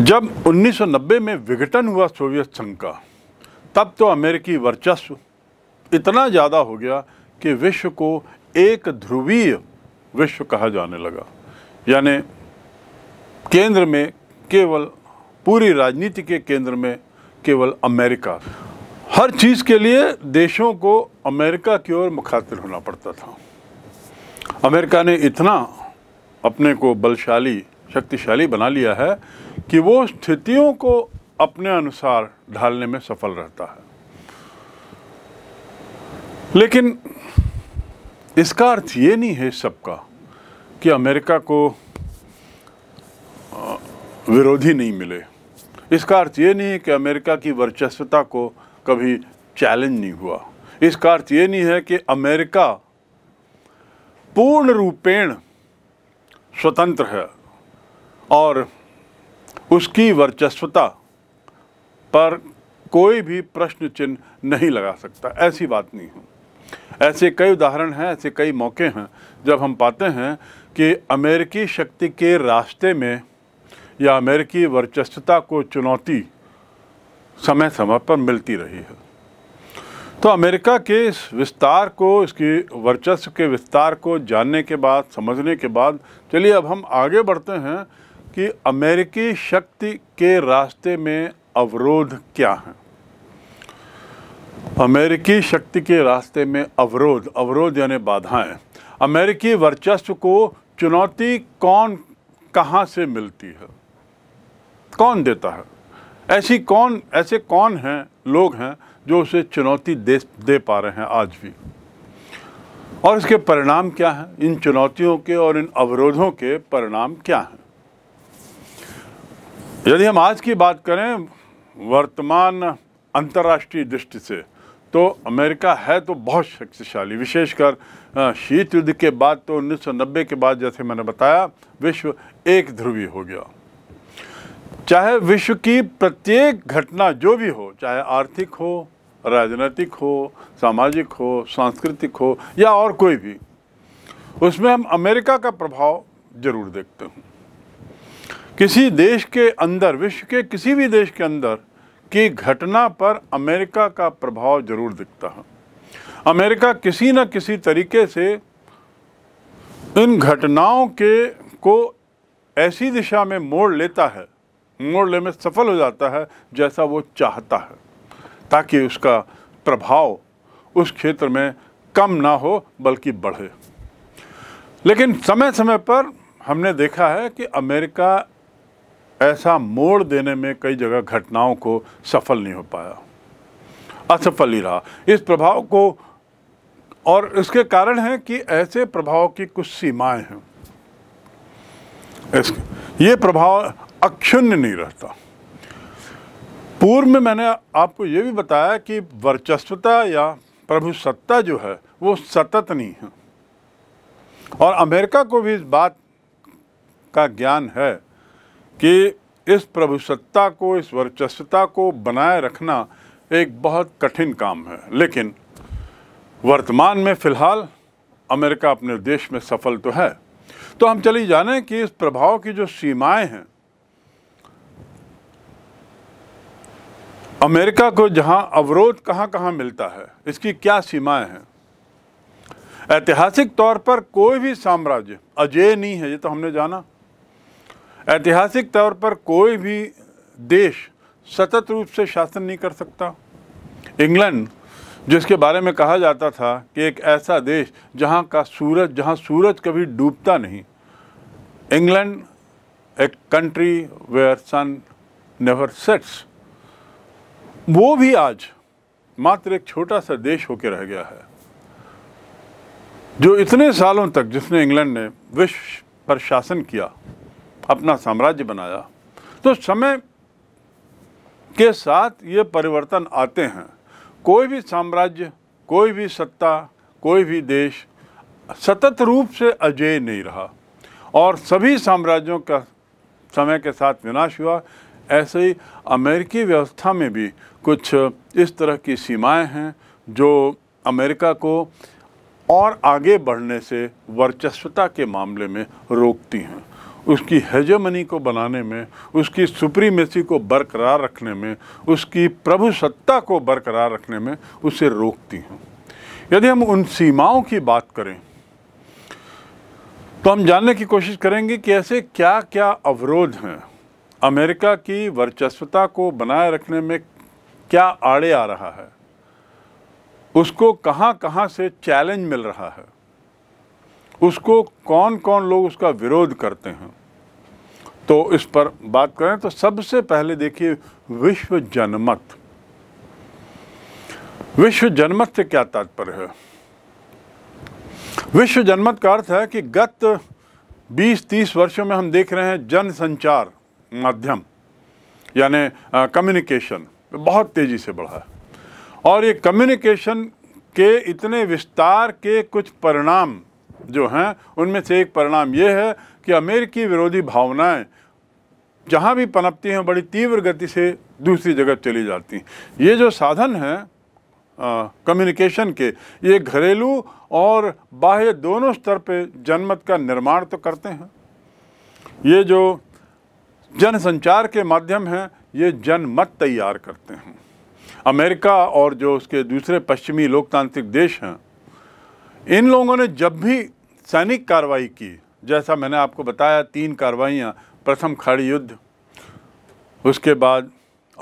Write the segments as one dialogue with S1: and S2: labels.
S1: जब 1990 में विघटन हुआ सोवियत संघ का तब तो अमेरिकी वर्चस्व इतना ज़्यादा हो गया कि विश्व को एक ध्रुवीय विश्व कहा जाने लगा यानी केंद्र में केवल पूरी राजनीति के केंद्र में केवल अमेरिका हर चीज़ के लिए देशों को अमेरिका की ओर मुखातिर होना पड़ता था अमेरिका ने इतना अपने को बलशाली शक्तिशाली बना लिया है कि वो स्थितियों को अपने अनुसार ढालने में सफल रहता है लेकिन इसका अर्थ ये नहीं है सबका कि अमेरिका को विरोधी नहीं मिले इसका अर्थ ये नहीं है कि अमेरिका की वर्चस्वता को कभी चैलेंज नहीं हुआ इसका अर्थ ये नहीं है कि अमेरिका पूर्ण रूपेण स्वतंत्र है और उसकी वर्चस्वता पर कोई भी प्रश्न चिन्ह नहीं लगा सकता ऐसी बात नहीं है ऐसे कई उदाहरण हैं ऐसे कई मौके हैं जब हम पाते हैं कि अमेरिकी शक्ति के रास्ते में या अमेरिकी वर्चस्वता को चुनौती समय समय पर मिलती रही है तो अमेरिका के इस विस्तार को इसकी वर्चस्व के विस्तार को जानने के बाद समझने के बाद चलिए अब हम आगे बढ़ते हैं कि अमेरिकी शक्ति के रास्ते में अवरोध क्या हैं अमेरिकी शक्ति के रास्ते में अवरोध अवरोध यानी बाधाएं अमेरिकी वर्चस्व को चुनौती कौन कहाँ से मिलती है कौन देता है ऐसी कौन ऐसे कौन हैं लोग हैं जो उसे चुनौती दे दे पा रहे हैं आज भी और इसके परिणाम क्या हैं इन चुनौतियों के और इन अवरोधों के परिणाम क्या हैं यदि हम आज की बात करें वर्तमान अंतर्राष्ट्रीय दृष्टि से तो अमेरिका है तो बहुत शक्तिशाली विशेषकर शीत युद्ध के बाद तो 1990 के बाद जैसे मैंने बताया विश्व एक ध्रुवी हो गया चाहे विश्व की प्रत्येक घटना जो भी हो चाहे आर्थिक हो राजनीतिक हो सामाजिक हो सांस्कृतिक हो या और कोई भी उसमें हम अमेरिका का प्रभाव ज़रूर देखते हैं किसी देश के अंदर विश्व के किसी भी देश के अंदर की घटना पर अमेरिका का प्रभाव जरूर दिखता है अमेरिका किसी न किसी तरीके से इन घटनाओं के को ऐसी दिशा में मोड़ लेता है मोड़ने में सफल हो जाता है जैसा वो चाहता है ताकि उसका प्रभाव उस क्षेत्र में कम ना हो बल्कि बढ़े लेकिन समय समय पर हमने देखा है कि अमेरिका ऐसा मोड़ देने में कई जगह घटनाओं को सफल नहीं हो पाया असफल ही रहा इस प्रभाव को और इसके कारण है कि ऐसे प्रभाव की कुछ सीमाएं हैं ये प्रभाव अक्षुण्य नहीं रहता पूर्व में मैंने आपको ये भी बताया कि वर्चस्वता या प्रभु सत्ता जो है वो सतत नहीं है और अमेरिका को भी इस बात का ज्ञान है कि इस प्रभुसत्ता को इस वर्चस्वता को बनाए रखना एक बहुत कठिन काम है लेकिन वर्तमान में फ़िलहाल अमेरिका अपने देश में सफल तो है तो हम चली जाने कि इस प्रभाव की जो सीमाएं हैं अमेरिका को जहां अवरोध कहां कहां मिलता है इसकी क्या सीमाएं हैं ऐतिहासिक तौर पर कोई भी साम्राज्य अजय नहीं है ये तो हमने जाना ऐतिहासिक तौर पर कोई भी देश सतत रूप से शासन नहीं कर सकता इंग्लैंड जिसके बारे में कहा जाता था कि एक ऐसा देश जहां का सूरज जहां सूरज कभी डूबता नहीं इंग्लैंड एक country where sun never sets वो भी आज मात्र एक छोटा सा देश होकर रह गया है जो इतने सालों तक जिसने इंग्लैंड ने विश्व पर शासन किया अपना साम्राज्य बनाया तो समय के साथ ये परिवर्तन आते हैं कोई भी साम्राज्य कोई भी सत्ता कोई भी देश सतत रूप से अजय नहीं रहा और सभी साम्राज्यों का समय के साथ विनाश हुआ ऐसे ही अमेरिकी व्यवस्था में भी कुछ इस तरह की सीमाएं हैं जो अमेरिका को और आगे बढ़ने से वर्चस्वता के मामले में रोकती हैं उसकी हेजमनी को बनाने में उसकी सुप्रीमेसी को बरकरार रखने में उसकी प्रभु सत्ता को बरकरार रखने में उसे रोकती हैं यदि हम उन सीमाओं की बात करें तो हम जानने की कोशिश करेंगे कि ऐसे क्या क्या अवरोध हैं अमेरिका की वर्चस्वता को बनाए रखने में क्या आड़े आ रहा है उसको कहाँ कहाँ से चैलेंज मिल रहा है उसको कौन कौन लोग उसका विरोध करते हैं तो इस पर बात करें तो सबसे पहले देखिए विश्व जनमत विश्व जनमत से क्या तात्पर्य है विश्व जनमत का अर्थ है कि गत 20-30 वर्षों में हम देख रहे हैं जन संचार माध्यम यानी कम्युनिकेशन बहुत तेज़ी से बढ़ा है और ये कम्युनिकेशन के इतने विस्तार के कुछ परिणाम जो हैं उनमें से एक परिणाम ये है कि अमेरिकी विरोधी भावनाएं जहाँ भी पनपती हैं बड़ी तीव्र गति से दूसरी जगह चली जाती हैं ये जो साधन हैं कम्युनिकेशन के ये घरेलू और बाह्य दोनों स्तर पे जनमत का निर्माण तो करते हैं ये जो जनसंचार के माध्यम हैं ये जनमत तैयार करते हैं अमेरिका और जो उसके दूसरे पश्चिमी लोकतांत्रिक देश हैं इन लोगों ने जब भी सैनिक कार्रवाई की जैसा मैंने आपको बताया तीन कार्रवाइयाँ प्रथम खड़ी युद्ध उसके बाद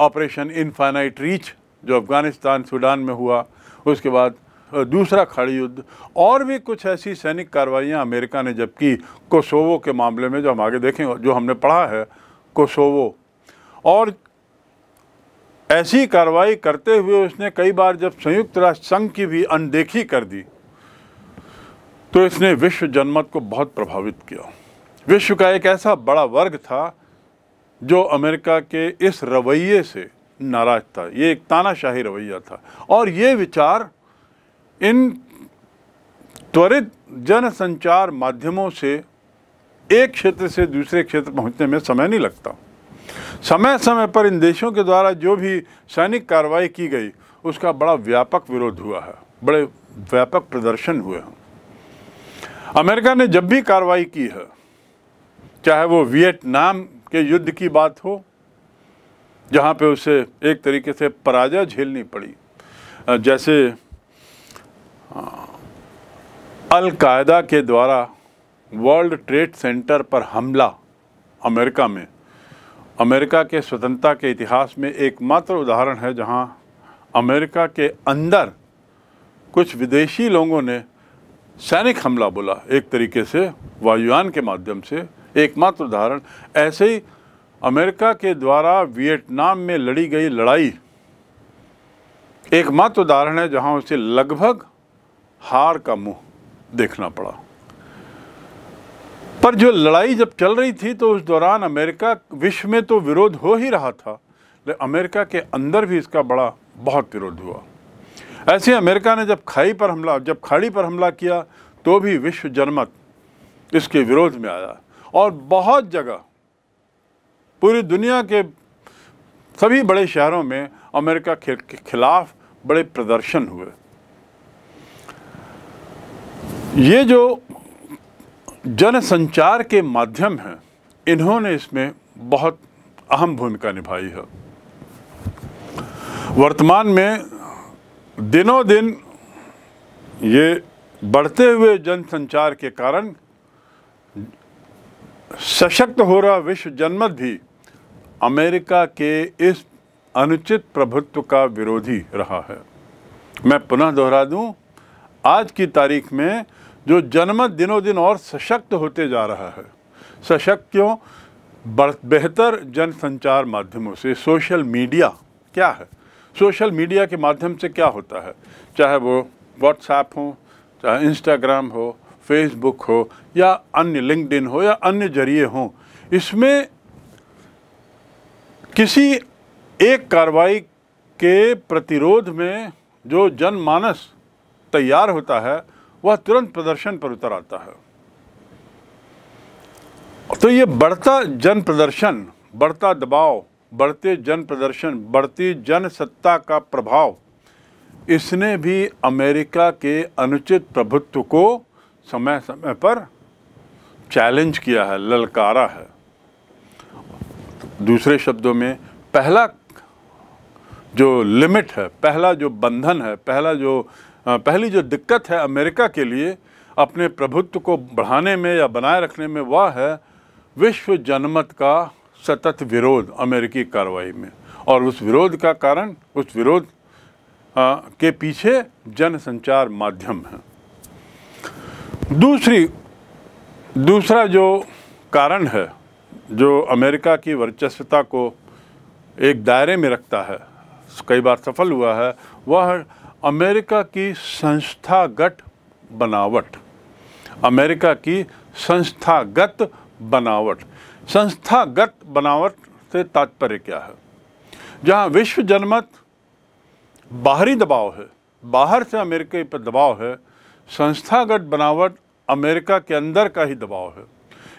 S1: ऑपरेशन इनफाइनाइट रीच जो अफ़गानिस्तान सूडान में हुआ उसके बाद दूसरा खड़ी युद्ध और भी कुछ ऐसी सैनिक कार्रवाइयाँ अमेरिका ने जब की कोसोवो के मामले में जो हम आगे देखें जो हमने पढ़ा है कोसोवो और ऐसी कार्रवाई करते हुए उसने कई बार जब संयुक्त राष्ट्र संघ की भी अनदेखी कर दी तो इसने विश्व जनमत को बहुत प्रभावित किया विश्व का एक ऐसा बड़ा वर्ग था जो अमेरिका के इस रवैये से नाराज था ये एक तानाशाही रवैया था और ये विचार इन त्वरित जनसंचार माध्यमों से एक क्षेत्र से दूसरे क्षेत्र पहुंचने में समय नहीं लगता समय समय पर इन देशों के द्वारा जो भी सैनिक कार्रवाई की गई उसका बड़ा व्यापक विरोध हुआ है बड़े व्यापक प्रदर्शन हुए हैं अमेरिका ने जब भी कार्रवाई की है चाहे वो वियतनाम के युद्ध की बात हो जहाँ पे उसे एक तरीके से पराजय झेलनी पड़ी जैसे अलकायदा के द्वारा वर्ल्ड ट्रेड सेंटर पर हमला अमेरिका में अमेरिका के स्वतंत्रता के इतिहास में एकमात्र उदाहरण है जहाँ अमेरिका के अंदर कुछ विदेशी लोगों ने सैनिक हमला बोला एक तरीके से वायुयान के माध्यम से एकमात्र उदाहरण ऐसे ही अमेरिका के द्वारा वियतनाम में लड़ी गई लड़ाई एकमात्र उदाहरण है जहां उसे लगभग हार का मुंह देखना पड़ा पर जो लड़ाई जब चल रही थी तो उस दौरान अमेरिका विश्व में तो विरोध हो ही रहा था अमेरिका के अंदर भी इसका बड़ा बहुत विरोध हुआ ऐसे अमेरिका ने जब खाई पर हमला जब खाड़ी पर हमला किया तो भी विश्व जनमत इसके विरोध में आया और बहुत जगह पूरी दुनिया के सभी बड़े शहरों में अमेरिका के खिलाफ बड़े प्रदर्शन हुए ये जो जनसंचार के माध्यम हैं इन्होंने इसमें बहुत अहम भूमिका निभाई है वर्तमान में दिनों दिन ये बढ़ते हुए जनसंचार के कारण सशक्त हो रहा विश्व जनमत भी अमेरिका के इस अनुचित प्रभुत्व का विरोधी रहा है मैं पुनः दोहरा दूं आज की तारीख में जो जनमत दिनों दिन और सशक्त होते जा रहा है सशक्त क्यों बेहतर जनसंचार माध्यमों से सोशल मीडिया क्या है सोशल मीडिया के माध्यम से क्या होता है चाहे वो व्हाट्सएप हो चाहे इंस्टाग्राम हो फेसबुक हो या अन्य लिंकड हो या अन्य जरिए हों इसमें किसी एक कार्रवाई के प्रतिरोध में जो जनमानस तैयार होता है वह तुरंत प्रदर्शन पर उतर आता है तो ये बढ़ता जन प्रदर्शन बढ़ता दबाव बढ़ते जन प्रदर्शन बढ़ती जनसत्ता का प्रभाव इसने भी अमेरिका के अनुचित प्रभुत्व को समय समय पर चैलेंज किया है ललकारा है दूसरे शब्दों में पहला जो लिमिट है पहला जो बंधन है पहला जो पहली जो दिक्कत है अमेरिका के लिए अपने प्रभुत्व को बढ़ाने में या बनाए रखने में वह है विश्व जनमत का सतत विरोध अमेरिकी कार्रवाई में और उस विरोध का कारण उस विरोध आ, के पीछे जनसंचार माध्यम है दूसरी दूसरा जो कारण है जो अमेरिका की वर्चस्वता को एक दायरे में रखता है कई बार सफल हुआ है वह अमेरिका की संस्थागत बनावट अमेरिका की संस्थागत बनावट संस्थागत बनावट से तात्पर्य क्या है जहाँ विश्व जनमत बाहरी दबाव है बाहर से अमेरिका पर दबाव है संस्थागत बनावट अमेरिका के अंदर का ही दबाव है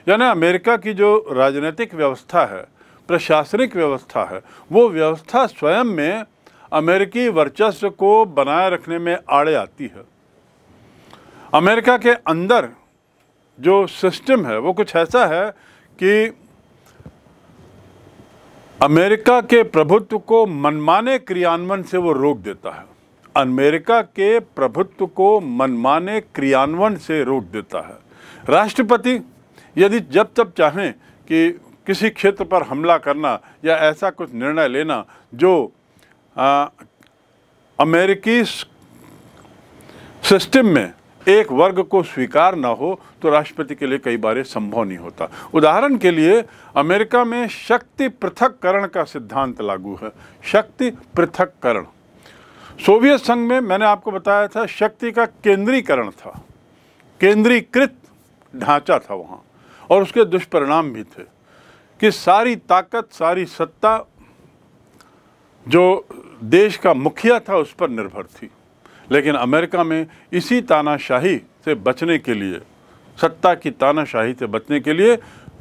S1: यानी अमेरिका की जो राजनीतिक व्यवस्था है प्रशासनिक व्यवस्था है वो व्यवस्था स्वयं में अमेरिकी वर्चस्व को बनाए रखने में आड़े आती है अमेरिका के अंदर जो सिस्टम है वो कुछ ऐसा है कि अमेरिका के प्रभुत्व को मनमाने क्रियान्वयन से वो रोक देता है अमेरिका के प्रभुत्व को मनमाने क्रियान्वयन से रोक देता है राष्ट्रपति यदि जब तब चाहें कि किसी क्षेत्र पर हमला करना या ऐसा कुछ निर्णय लेना जो आ, अमेरिकी सिस्टम में एक वर्ग को स्वीकार ना हो तो राष्ट्रपति के लिए कई बार संभव नहीं होता उदाहरण के लिए अमेरिका में शक्ति पृथककरण का सिद्धांत लागू है शक्ति पृथककरण सोवियत संघ में मैंने आपको बताया था शक्ति का केंद्रीकरण था केंद्रीकृत ढांचा था वहाँ और उसके दुष्परिणाम भी थे कि सारी ताकत सारी सत्ता जो देश का मुखिया था उस पर निर्भर थी लेकिन अमेरिका में इसी तानाशाही से बचने के लिए सत्ता की तानाशाही से बचने के लिए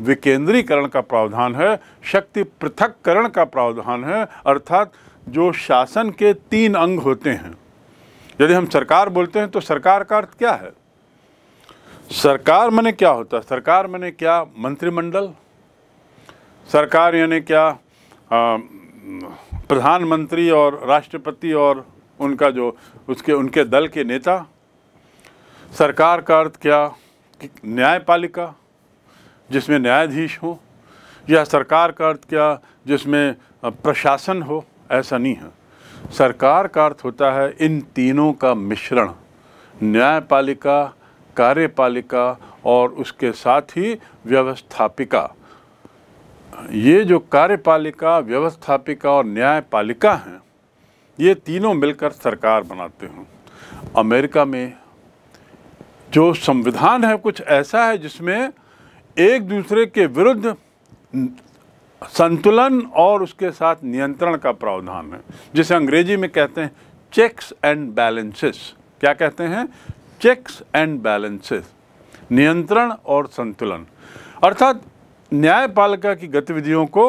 S1: विकेंद्रीकरण का प्रावधान है शक्ति पृथककरण का प्रावधान है अर्थात जो शासन के तीन अंग होते हैं यदि हम सरकार बोलते हैं तो सरकार का अर्थ क्या है सरकार मैंने क्या होता है सरकार मैंने क्या मंत्रिमंडल सरकार यानी क्या प्रधानमंत्री और राष्ट्रपति और उनका जो उसके उनके दल के नेता सरकार का अर्थ क्या न्यायपालिका जिसमें न्यायाधीश हो या सरकार का अर्थ क्या जिसमें प्रशासन हो ऐसा नहीं है सरकार का अर्थ होता है इन तीनों का मिश्रण न्यायपालिका कार्यपालिका और उसके साथ ही व्यवस्थापिका ये जो कार्यपालिका व्यवस्थापिका और न्यायपालिका हैं ये तीनों मिलकर सरकार बनाते हों अमेरिका में जो संविधान है कुछ ऐसा है जिसमें एक दूसरे के विरुद्ध संतुलन और उसके साथ नियंत्रण का प्रावधान है जिसे अंग्रेजी में कहते हैं चेक्स एंड बैलेंसेस क्या कहते हैं चेक्स एंड बैलेंसेस नियंत्रण और संतुलन अर्थात न्यायपालिका की गतिविधियों को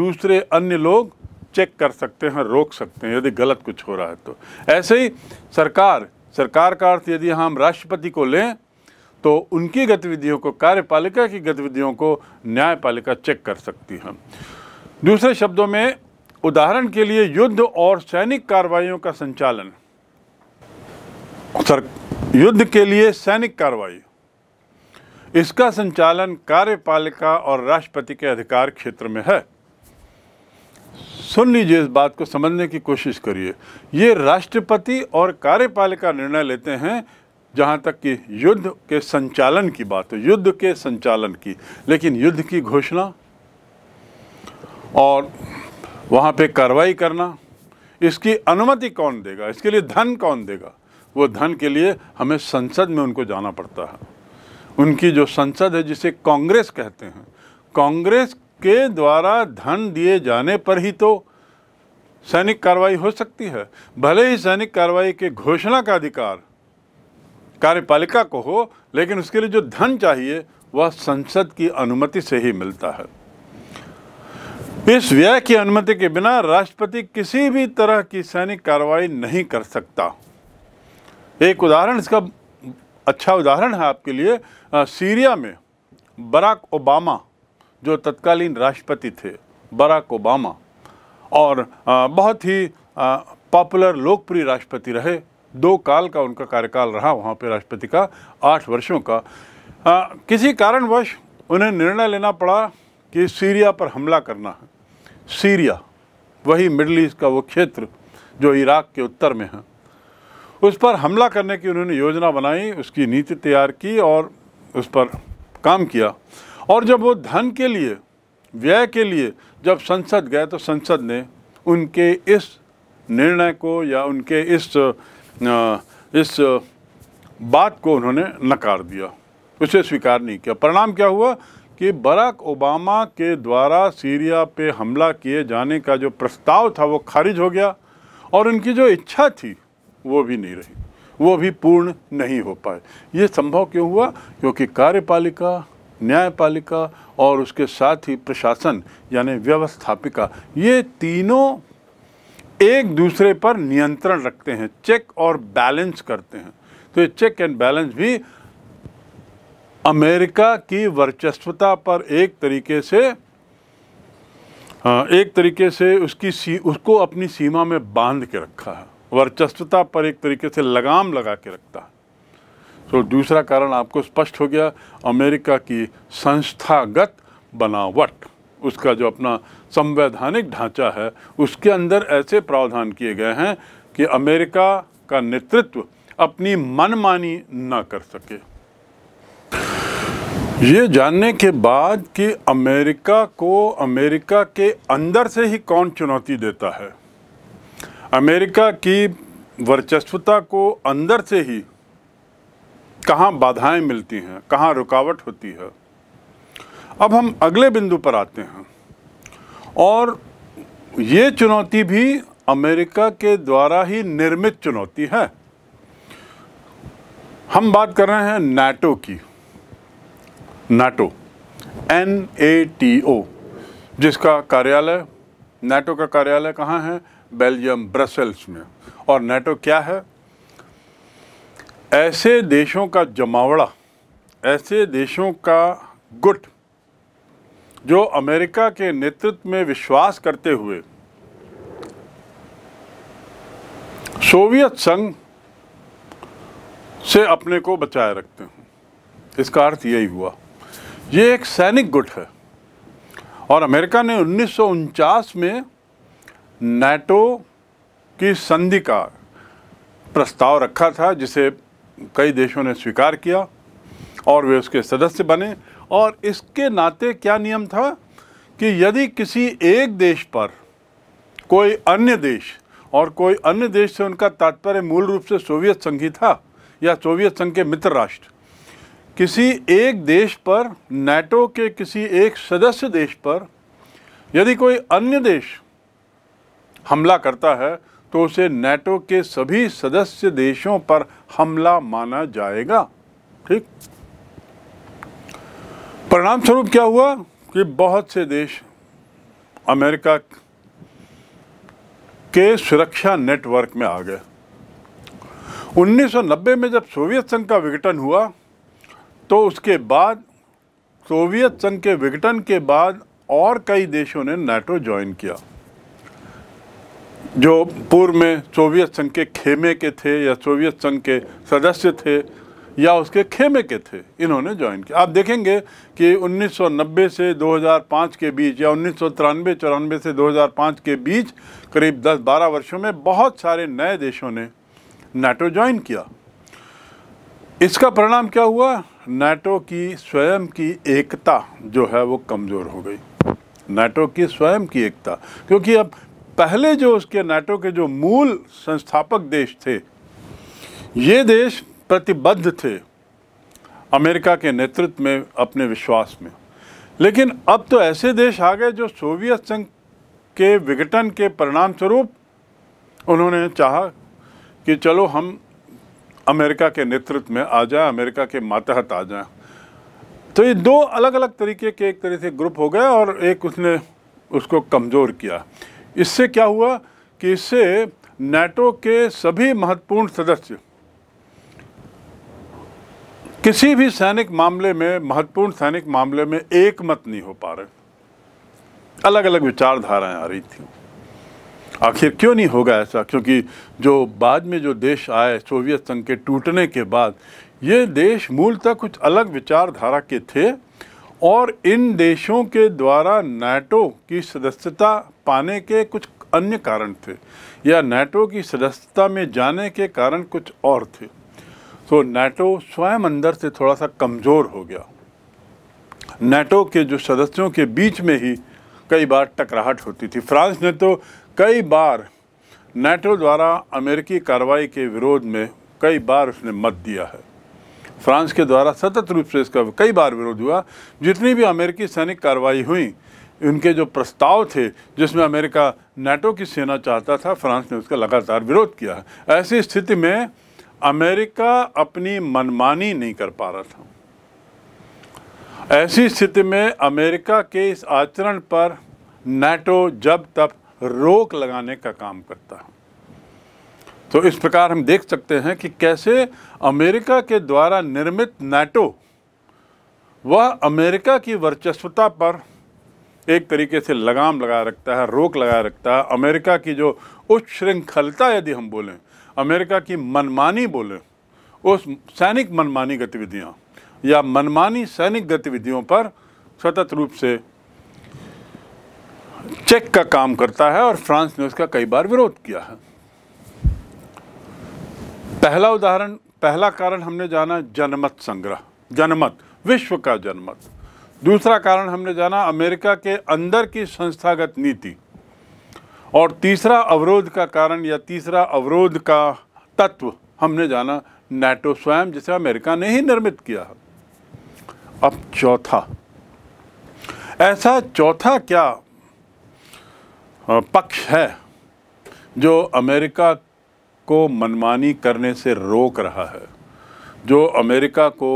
S1: दूसरे अन्य लोग चेक कर सकते हैं रोक सकते हैं यदि गलत कुछ हो रहा है तो ऐसे ही सरकार सरकार का अर्थ यदि हम राष्ट्रपति को लें तो उनकी गतिविधियों को कार्यपालिका की गतिविधियों को न्यायपालिका चेक कर सकती है दूसरे शब्दों में उदाहरण के लिए युद्ध और सैनिक कार्रवाइयों का संचालन सर युद्ध के लिए सैनिक कार्रवाई इसका संचालन कार्यपालिका और राष्ट्रपति के अधिकार क्षेत्र में है सुन लीजिए इस बात को समझने की कोशिश करिए ये राष्ट्रपति और कार्यपालिका निर्णय लेते हैं जहाँ तक कि युद्ध के संचालन की बात है युद्ध के संचालन की लेकिन युद्ध की घोषणा और वहाँ पे कार्रवाई करना इसकी अनुमति कौन देगा इसके लिए धन कौन देगा वो धन के लिए हमें संसद में उनको जाना पड़ता है उनकी जो संसद है जिसे कांग्रेस कहते हैं कांग्रेस के द्वारा धन दिए जाने पर ही तो सैनिक कार्रवाई हो सकती है भले ही सैनिक कार्रवाई के घोषणा का अधिकार कार्यपालिका को हो लेकिन उसके लिए जो धन चाहिए वह संसद की अनुमति से ही मिलता है इस व्यय की अनुमति के बिना राष्ट्रपति किसी भी तरह की सैनिक कार्रवाई नहीं कर सकता एक उदाहरण इसका अच्छा उदाहरण है आपके लिए आ, सीरिया में बराक ओबामा जो तत्कालीन राष्ट्रपति थे बराक ओबामा और बहुत ही पॉपुलर लोकप्रिय राष्ट्रपति रहे दो काल का उनका कार्यकाल रहा वहाँ पे राष्ट्रपति का आठ वर्षों का आ, किसी कारणवश उन्हें निर्णय लेना पड़ा कि सीरिया पर हमला करना है सीरिया वही मिडल ईस्ट का वो क्षेत्र जो इराक के उत्तर में है उस पर हमला करने की उन्होंने योजना बनाई उसकी नीति तैयार की और उस पर काम किया और जब वो धन के लिए व्यय के लिए जब संसद गए तो संसद ने उनके इस निर्णय को या उनके इस इस बात को उन्होंने नकार दिया उसे स्वीकार नहीं किया परिणाम क्या हुआ कि बराक ओबामा के द्वारा सीरिया पे हमला किए जाने का जो प्रस्ताव था वो खारिज हो गया और उनकी जो इच्छा थी वो भी नहीं रही वो भी पूर्ण नहीं हो पाए ये संभव क्यों हुआ क्योंकि कार्यपालिका न्यायपालिका और उसके साथ ही प्रशासन यानी व्यवस्थापिका ये तीनों एक दूसरे पर नियंत्रण रखते हैं चेक और बैलेंस करते हैं तो ये चेक एंड बैलेंस भी अमेरिका की वर्चस्वता पर एक तरीके से एक तरीके से उसकी सी उसको अपनी सीमा में बांध के रखा है वर्चस्वता पर एक तरीके से लगाम लगा के रखता है तो दूसरा कारण आपको स्पष्ट हो गया अमेरिका की संस्थागत बनावट उसका जो अपना संवैधानिक ढांचा है उसके अंदर ऐसे प्रावधान किए गए हैं कि अमेरिका का नेतृत्व अपनी मनमानी ना कर सके ये जानने के बाद कि अमेरिका को अमेरिका के अंदर से ही कौन चुनौती देता है अमेरिका की वर्चस्वता को अंदर से ही कहाँ बाधाएं मिलती हैं कहाँ रुकावट होती है अब हम अगले बिंदु पर आते हैं और ये चुनौती भी अमेरिका के द्वारा ही निर्मित चुनौती है हम बात कर रहे हैं नाटो की NATO N A T O जिसका कार्यालय नाटो का कार्यालय कहाँ है बेल्जियम ब्रसेल्स में और नाटो क्या है ऐसे देशों का जमावड़ा ऐसे देशों का गुट जो अमेरिका के नेतृत्व में विश्वास करते हुए सोवियत संघ से अपने को बचाए रखते हैं इसका अर्थ यही हुआ ये एक सैनिक गुट है और अमेरिका ने उन्नीस में नाटो की संधि का प्रस्ताव रखा था जिसे कई देशों ने स्वीकार किया और वे उसके सदस्य बने और इसके नाते क्या नियम था कि यदि किसी एक देश पर कोई अन्य देश और कोई अन्य देश से उनका तात्पर्य मूल रूप से सोवियत संघ ही था या सोवियत संघ के मित्र राष्ट्र किसी एक देश पर नेटो के किसी एक सदस्य देश पर यदि कोई अन्य देश हमला करता है तो उसे नेटो के सभी सदस्य देशों पर हमला माना जाएगा ठीक परिणाम स्वरूप क्या हुआ कि बहुत से देश अमेरिका के सुरक्षा नेटवर्क में आ गए 1990 में जब सोवियत संघ का विघटन हुआ तो उसके बाद सोवियत संघ के विघटन के बाद और कई देशों ने नाटो ज्वाइन किया जो पूर्व में सोवियत संघ के खेमे के थे या सोवियत संघ के सदस्य थे या उसके खेमे के थे इन्होंने ज्वाइन किया आप देखेंगे कि 1990 से 2005 के बीच या उन्नीस सौ से 2005 के बीच करीब 10-12 वर्षों में बहुत सारे नए देशों ने नाटो ज्वाइन किया इसका परिणाम क्या हुआ नाटो की स्वयं की एकता जो है वो कमज़ोर हो गई नाटो की स्वयं की एकता क्योंकि अब पहले जो उसके नाटो के जो मूल संस्थापक देश थे ये देश प्रतिबद्ध थे अमेरिका के नेतृत्व में अपने विश्वास में लेकिन अब तो ऐसे देश आ गए जो सोवियत संघ के विघटन के परिणाम स्वरूप उन्होंने चाहा कि चलो हम अमेरिका के नेतृत्व में आ जाए अमेरिका के मातहत आ जाए तो ये दो अलग अलग तरीके के एक तरह से ग्रुप हो गए और एक उसने उसको कमज़ोर किया इससे क्या हुआ कि इससे नेटो के सभी महत्वपूर्ण सदस्य किसी भी सैनिक मामले में महत्वपूर्ण सैनिक मामले में एक मत नहीं हो पा रहे अलग अलग विचारधाराएं आ रही थी आखिर क्यों नहीं होगा ऐसा क्योंकि जो बाद में जो देश आए सोवियत संघ के टूटने के बाद ये देश मूलतः कुछ अलग विचारधारा के थे और इन देशों के द्वारा नाटो की सदस्यता पाने के कुछ अन्य कारण थे या नाटो की सदस्यता में जाने के कारण कुछ और थे तो नाटो स्वयं अंदर से थोड़ा सा कमज़ोर हो गया नाटो के जो सदस्यों के बीच में ही कई बार टकराहट होती थी फ्रांस ने तो कई बार नाटो द्वारा अमेरिकी कार्रवाई के विरोध में कई बार उसने मत दिया है फ्रांस के द्वारा सतत रूप से इसका कई बार विरोध हुआ जितनी भी अमेरिकी सैनिक कार्रवाई हुई उनके जो प्रस्ताव थे जिसमें अमेरिका नाटो की सेना चाहता था फ्रांस ने उसका लगातार विरोध किया ऐसी स्थिति में अमेरिका अपनी मनमानी नहीं कर पा रहा था ऐसी स्थिति में अमेरिका के इस आचरण पर नाटो जब तक रोक लगाने का काम करता है तो इस प्रकार हम देख सकते हैं कि कैसे अमेरिका के द्वारा निर्मित नाटो वह अमेरिका की वर्चस्वता पर एक तरीके से लगाम लगा रखता है रोक लगा रखता है अमेरिका की जो उच्च श्रृंखलता यदि हम बोलें अमेरिका की मनमानी बोलें उस सैनिक मनमानी गतिविधियाँ या मनमानी सैनिक गतिविधियों पर सतत रूप से चेक का काम करता है और फ्रांस ने उसका कई बार विरोध किया है पहला उदाहरण पहला कारण हमने जाना जनमत संग्रह जनमत विश्व का जनमत दूसरा कारण हमने जाना अमेरिका के अंदर की संस्थागत नीति और तीसरा अवरोध का कारण या तीसरा अवरोध का तत्व हमने जाना नेटो स्वयं जिसे अमेरिका ने ही निर्मित किया अब चौथा ऐसा चौथा क्या पक्ष है जो अमेरिका को मनमानी करने से रोक रहा है जो अमेरिका को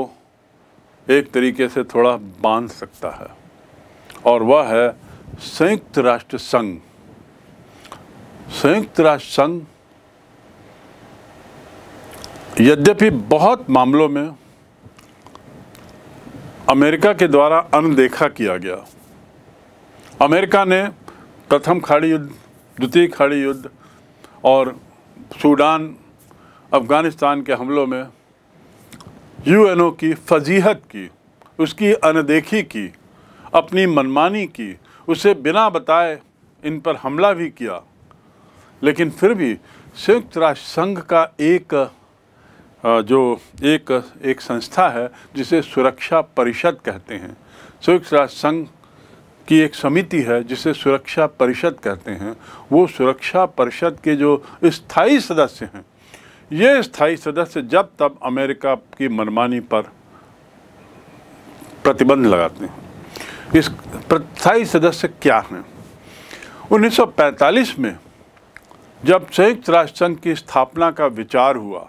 S1: एक तरीके से थोड़ा बांध सकता है और वह है संयुक्त राष्ट्र संघ संयुक्त राष्ट्र संघ यद्यपि बहुत मामलों में अमेरिका के द्वारा अनदेखा किया गया अमेरिका ने प्रथम खाड़ी युद्ध द्वितीय खाड़ी युद्ध और सूडान अफ़गानिस्तान के हमलों में यूएनओ की फजीहत की उसकी अनदेखी की अपनी मनमानी की उसे बिना बताए इन पर हमला भी किया लेकिन फिर भी संयुक्त राष्ट्र संघ का एक जो एक एक संस्था है जिसे सुरक्षा परिषद कहते हैं संयुक्त राष्ट्र संघ की एक समिति है जिसे सुरक्षा परिषद कहते हैं वो सुरक्षा परिषद के जो स्थाई सदस्य हैं ये स्थाई सदस्य जब तब अमेरिका की मनमानी पर प्रतिबंध लगाते हैं इस स्थाई सदस्य क्या हैं 1945 में जब संयुक्त राष्ट्र संघ की स्थापना का विचार हुआ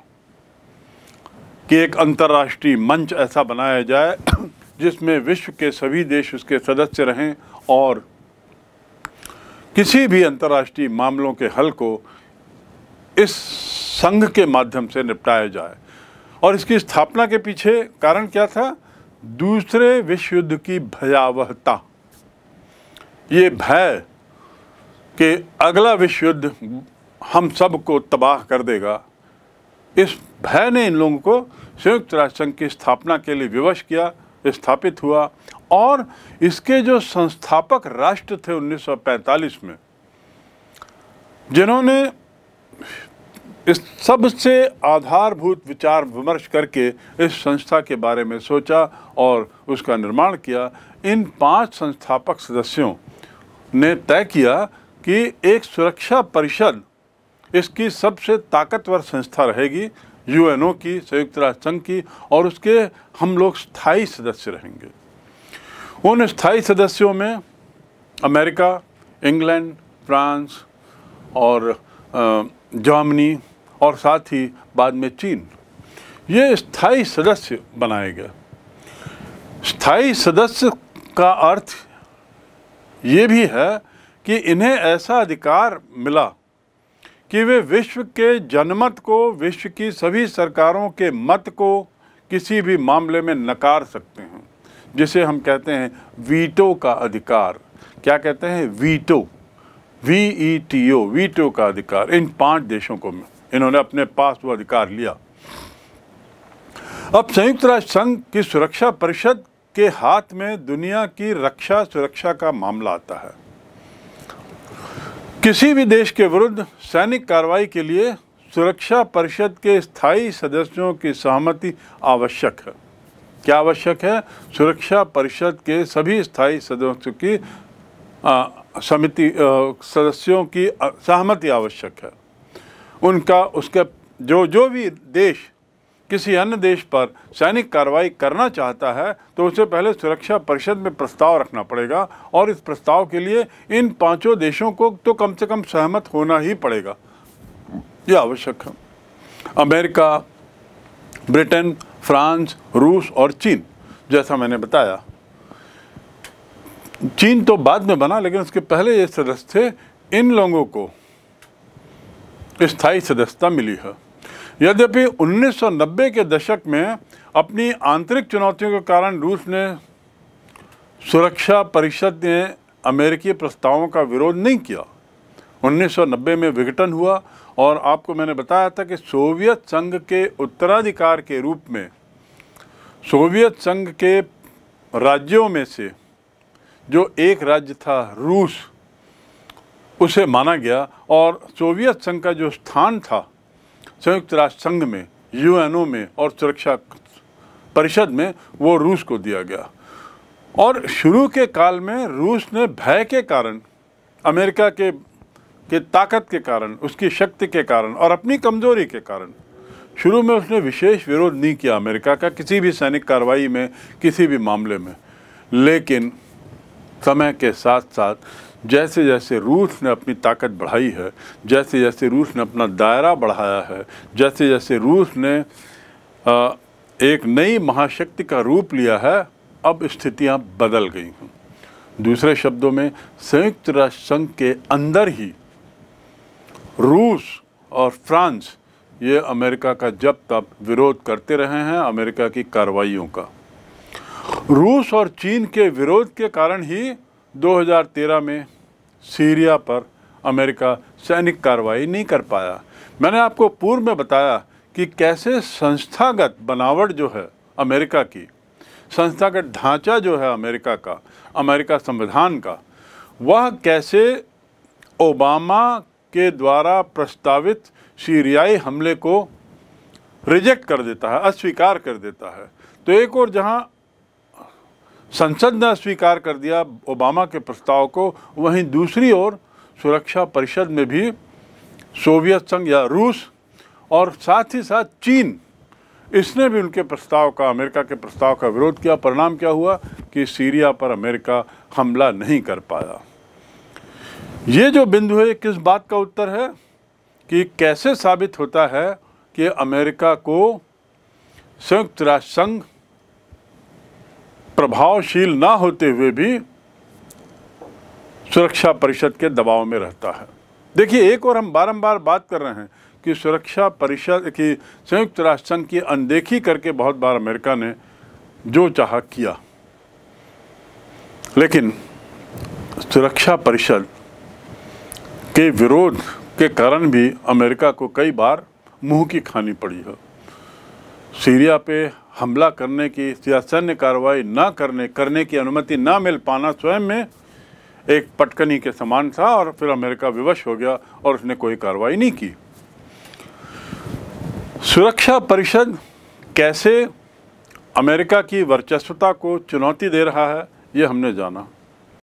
S1: कि एक अंतर्राष्ट्रीय मंच ऐसा बनाया जाए जिसमें विश्व के सभी देश उसके सदस्य रहें और किसी भी अंतर्राष्ट्रीय मामलों के हल को इस संघ के माध्यम से निपटाया जाए और इसकी स्थापना के पीछे कारण क्या था दूसरे विश्व युद्ध की भयावहता ये भय कि अगला विश्व युद्ध हम सब को तबाह कर देगा इस भय ने इन लोगों को संयुक्त राष्ट्र संघ की स्थापना के लिए विवश किया स्थापित हुआ और इसके जो संस्थापक राष्ट्र थे 1945 में जिन्होंने इस सबसे आधारभूत विचार विमर्श करके इस संस्था के बारे में सोचा और उसका निर्माण किया इन पांच संस्थापक सदस्यों ने तय किया कि एक सुरक्षा परिषद इसकी सबसे ताकतवर संस्था रहेगी यूएनओ की संयुक्त राष्ट्र संघ की और उसके हम लोग स्थायी सदस्य रहेंगे उन स्थायी सदस्यों में अमेरिका इंग्लैंड फ्रांस और जर्मनी और साथ ही बाद में चीन ये स्थायी सदस्य बनाए गए स्थायी सदस्य का अर्थ ये भी है कि इन्हें ऐसा अधिकार मिला कि वे विश्व के जनमत को विश्व की सभी सरकारों के मत को किसी भी मामले में नकार सकते हैं जिसे हम कहते हैं वीटो का अधिकार क्या कहते हैं veto V E T O veto का अधिकार इन पांच देशों को इन्होंने अपने पास वो अधिकार लिया अब संयुक्त राष्ट्र संघ की सुरक्षा परिषद के हाथ में दुनिया की रक्षा सुरक्षा का मामला आता है किसी भी देश के विरुद्ध सैनिक कार्रवाई के लिए सुरक्षा परिषद के स्थायी सदस्यों की सहमति आवश्यक है क्या आवश्यक है सुरक्षा परिषद के सभी स्थायी सदस्यों की समिति सदस्यों की सहमति आवश्यक है उनका उसके जो जो भी देश किसी अन्य देश पर सैनिक कार्रवाई करना चाहता है तो उसे पहले सुरक्षा परिषद में प्रस्ताव रखना पड़ेगा और इस प्रस्ताव के लिए इन पांचों देशों को तो कम से कम सहमत होना ही पड़ेगा यह आवश्यक है अमेरिका ब्रिटेन फ्रांस रूस और चीन जैसा मैंने बताया चीन तो बाद में बना लेकिन उसके पहले ये सदस्य थे इन लोगों को स्थायी सदस्यता मिली है यद्यपि 1990 के दशक में अपनी आंतरिक चुनौतियों के कारण रूस ने सुरक्षा परिषद ने अमेरिकी प्रस्तावों का विरोध नहीं किया 1990 में विघटन हुआ और आपको मैंने बताया था कि सोवियत संघ के उत्तराधिकार के रूप में सोवियत संघ के राज्यों में से जो एक राज्य था रूस उसे माना गया और सोवियत संघ का जो स्थान था संयुक्त राष्ट्र संघ में यूएनओ में और सुरक्षा परिषद में वो रूस को दिया गया और शुरू के काल में रूस ने भय के कारण अमेरिका के के ताकत के कारण उसकी शक्ति के कारण और अपनी कमजोरी के कारण शुरू में उसने विशेष विरोध नहीं किया अमेरिका का किसी भी सैनिक कार्रवाई में किसी भी मामले में लेकिन समय के साथ साथ जैसे जैसे रूस ने अपनी ताकत बढ़ाई है जैसे जैसे रूस ने अपना दायरा बढ़ाया है जैसे जैसे रूस ने एक नई महाशक्ति का रूप लिया है अब स्थितियां बदल गई हैं दूसरे शब्दों में संयुक्त राष्ट्र संघ के अंदर ही रूस और फ्रांस ये अमेरिका का जब तब विरोध करते रहे हैं अमेरिका की कार्रवाइयों का रूस और चीन के विरोध के कारण ही 2013 में सीरिया पर अमेरिका सैनिक कार्रवाई नहीं कर पाया मैंने आपको पूर्व में बताया कि कैसे संस्थागत बनावट जो है अमेरिका की संस्थागत ढांचा जो है अमेरिका का अमेरिका संविधान का वह कैसे ओबामा के द्वारा प्रस्तावित सीरियाई हमले को रिजेक्ट कर देता है अस्वीकार कर देता है तो एक और जहां संसद ने अस्वीकार कर दिया ओबामा के प्रस्ताव को वहीं दूसरी ओर सुरक्षा परिषद में भी सोवियत संघ या रूस और साथ ही साथ चीन इसने भी उनके प्रस्ताव का अमेरिका के प्रस्ताव का विरोध किया परिणाम क्या हुआ कि सीरिया पर अमेरिका हमला नहीं कर पाया ये जो बिंदु है किस बात का उत्तर है कि कैसे साबित होता है कि अमेरिका को संयुक्त राष्ट्र संघ प्रभावशील ना होते हुए भी सुरक्षा परिषद के दबाव में रहता है देखिए एक और हम बारंबार बात कर रहे हैं कि सुरक्षा परिषद की संयुक्त राष्ट्र संघ की अनदेखी करके बहुत बार अमेरिका ने जो चाह किया लेकिन सुरक्षा परिषद के विरोध के कारण भी अमेरिका को कई बार मुंह की खानी पड़ी है सीरिया पे हमला करने की या सैन्य कार्रवाई ना करने करने की अनुमति ना मिल पाना स्वयं में एक पटकनी के समान था और फिर अमेरिका विवश हो गया और उसने कोई कार्रवाई नहीं की सुरक्षा परिषद कैसे अमेरिका की वर्चस्वता को चुनौती दे रहा है ये हमने जाना